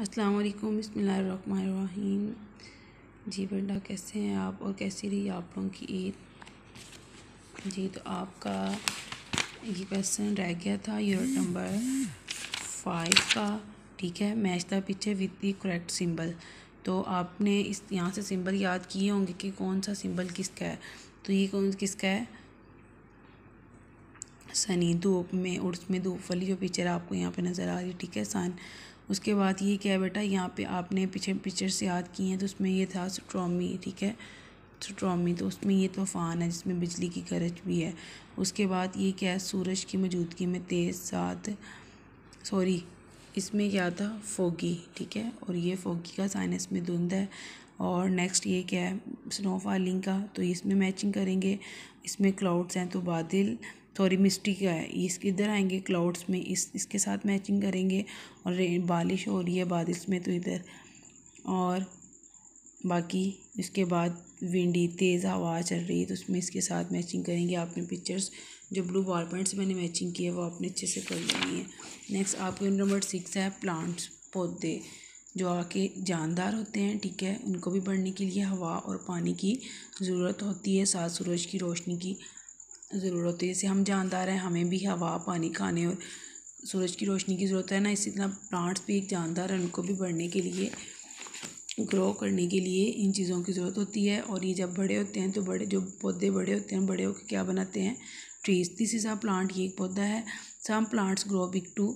अस्सलाम वालेकुम बसमीम जी बंडा कैसे हैं आप और कैसी रही आप लोगों की ईद जी तो आपका ये क्वेश्चन रह गया था यूनिट नंबर फाइव का ठीक है मैच था पीछे विद दी करेक्ट सिंबल तो आपने इस यहाँ से सिंबल याद किए होंगे कि कौन सा सिंबल किसका है तो ये कौन किसका है सनी धूप में और उसमें धूप वाली जो पिक्चर आपको यहाँ पे नज़र आ रही है ठीक है सन उसके बाद ये क्या है बेटा यहाँ पे आपने पीछे पिक्चर्स याद की हैं तो उसमें ये था स्ट्रॉमी ठीक है स्ट्रॉमी तो उसमें ये तूफ़ान है जिसमें बिजली की गरज भी है उसके बाद ये क्या है सूरज की मौजूदगी में तेज़ सात सॉरी इसमें क्या था फोगी ठीक है और ये फोगी का साइन इसमें धुंध है और नेक्स्ट ये क्या है स्नो फॉलिंग का तो इसमें मैचिंग करेंगे इसमें क्लाउड्स हैं तो बादल सॉरी मिस्टी का है इस इधर आएंगे क्लाउड्स में इस इसके साथ मैचिंग करेंगे और बारिश हो रही है बारिश में तो इधर और बाकी इसके बाद विंडी तेज़ हवा चल रही है तो उसमें इसके साथ मैचिंग करेंगे आपने पिक्चर्स जो ब्लू बॉल पॉइंट्स मैंने मैचिंग की है वो आपने अच्छे से कर लेनी है नेक्स्ट आपके नंबर सिक्स है प्लांट्स पौधे जो आके जानदार होते हैं ठीक है उनको भी बढ़ने के लिए हवा और पानी की ज़रूरत होती है साथ सूरज की रोशनी की ज़रूरत होती है जैसे हम जानदार हैं हमें भी हवा पानी खाने और सूरज की रोशनी की ज़रूरत है ना इसी तरह प्लांट्स भी एक जानदार है उनको भी बढ़ने के लिए ग्रो करने के लिए इन चीज़ों की ज़रूरत होती है और ये जब बड़े होते हैं तो बड़े जो पौधे बड़े होते हैं बड़े होकर क्या बनाते हैं trees this is a plant ये एक पौधा है some plants grow big to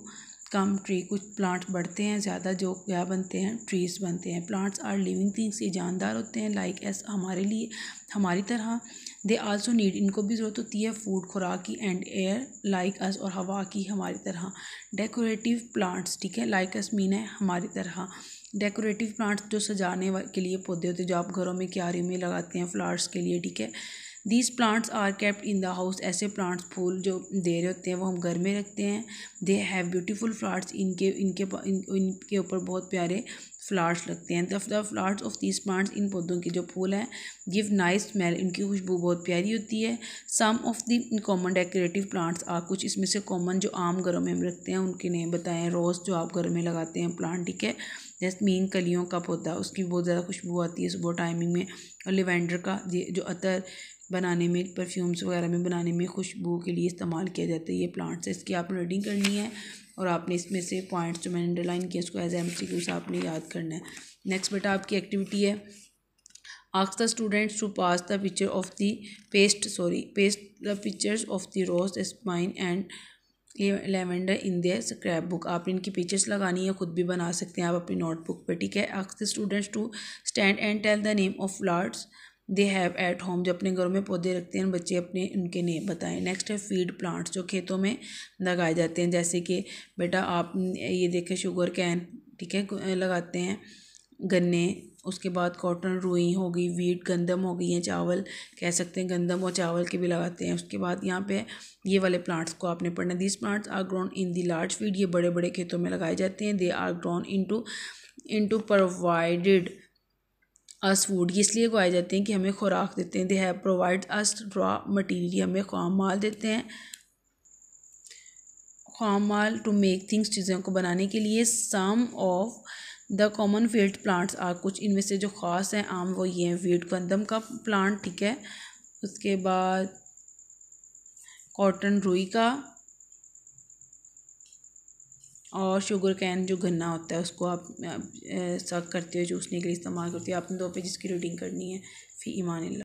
come tree कुछ प्लांट बढ़ते हैं ज़्यादा जो क्या बनते हैं ट्रीज़ बनते हैं प्लांट्स आर लिविंग थिंग्स ये जानदार होते हैं लाइक एस हमारे लिए हमारी तरह दे आल्सो नीड इनको भी ज़रूरत होती है फूड खुराक की एंड एयर लाइक अस और हवा की हमारी तरह डेकोरेटिव प्लांट्स ठीक है लाइक एस मीन है हमारी तरह डेकोरेटिव प्लांट्स जो सजाने के लिए पौधे होते हैं जो आप घरों में क्यारियों में लगाते हैं फ्लावर्स के लिए ठीक है these plants are kept in the house ऐसे प्लांट्स फूल जो दे रहे होते हैं वो हम घर में रखते हैं दे हैव ब्यूटीफुल फ्लार्ट्स इनके इनके इनके ऊपर बहुत प्यारे फ्लार्ट्स लगते हैं the flowers of these plants इन पौधों के जो फूल हैं गिव नाइस स्मेल इनकी खुशबू बहुत प्यारी होती है some of the common decorative plants uh कुछ इसमें से कॉमन जो आम घरों में हम रखते हैं उनके नेम बताएं रोज़ जो आप घर में लगाते हैं प्लांट ठीक है जैसे मीन कलियों का पौधा उसकी बहुत ज़्यादा खुशबू आती है सुबह टाइमिंग में और लिवेंडर का जो अतर बनाने में परफ्यूम्स वगैरह में बनाने में खुशबू के लिए इस्तेमाल किया जाता है ये प्लांट्स है इसकी आपने रीडिंग करनी है और आपने इसमें से पॉइंट्स जो मैंने अंडरलाइन किया उसको एज एम सी आपने याद करना है नेक्स्ट बेटा आपकी एक्टिविटी है the students to pass the picture of the paste sorry paste the pictures of the the rose spine and lavender in their scrapbook आपने इनकी पिक्चर्स लगानी है खुद भी बना सकते हैं आप अपनी नोटबुक पे ठीक है ask the students to stand and tell the name of flowers they have at home जो अपने घरों में पौधे रखते हैं बच्चे अपने उनके नेम बताएं नेक्स्ट है फीड प्लांट्स जो खेतों में लगाए जाते हैं जैसे कि बेटा आप ये देखें शुगर कैन ठीक है लगाते हैं गन्ने उसके बाद कॉटन रुई हो गई वीट गंदम हो गई है चावल कह सकते हैं गंदम और चावल के भी लगाते हैं उसके बाद यहाँ पे ये वाले प्लांट्स को आपने पढ़ना these plants are grown in the large field ये बड़े बड़े खेतों में लगाए जाते हैं they are grown into into provided us food ये इसलिए उगाए जाते हैं कि हमें खुराक देते हैं they have provide us raw material हमें खाम माल देते हैं खाम माल टू मेक थिंग्स चीज़ों को बनाने के लिए some of the common field plants uh कुछ इनमें से जो ख़ास हैं आम वो ये हैं वीट गंदम का प्लांट ठीक है उसके बाद कॉटन रुई का और शुगर कैन जो गन्ना होता है उसको आप सक करते हो जूसने के लिए इस्तेमाल करते हो आपने दो पेजेस की रीडिंग करनी है फिर ईमान